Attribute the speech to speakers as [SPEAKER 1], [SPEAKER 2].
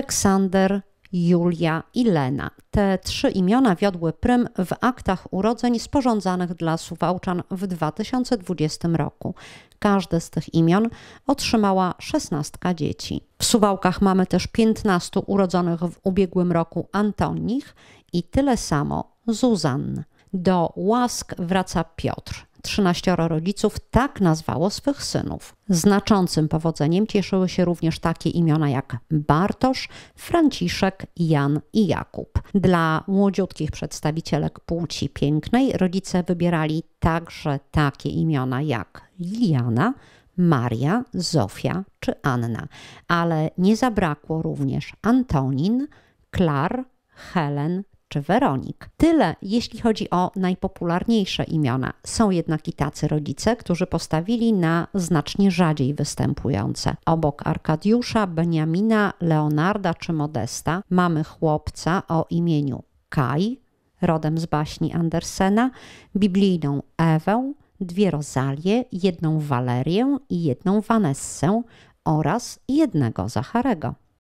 [SPEAKER 1] Aleksander, Julia i Lena. Te trzy imiona wiodły prym w aktach urodzeń sporządzanych dla Suwałczan w 2020 roku. Każde z tych imion otrzymała 16 dzieci. W Suwałkach mamy też 15 urodzonych w ubiegłym roku Antonich i tyle samo Zuzann. Do łask wraca Piotr. 13 rodziców tak nazwało swych synów. Znaczącym powodzeniem cieszyły się również takie imiona jak Bartosz, Franciszek, Jan i Jakub. Dla młodziutkich przedstawicielek płci pięknej rodzice wybierali także takie imiona jak Liliana, Maria, Zofia czy Anna, ale nie zabrakło również Antonin, Klar, Helen czy Weronik. Tyle, jeśli chodzi o najpopularniejsze imiona. Są jednak i tacy rodzice, którzy postawili na znacznie rzadziej występujące. Obok Arkadiusza, Beniamina, Leonarda czy Modesta mamy chłopca o imieniu Kai, rodem z baśni Andersena, biblijną Ewę, dwie Rozalie, jedną Walerię i jedną Vanessę oraz jednego Zacharego.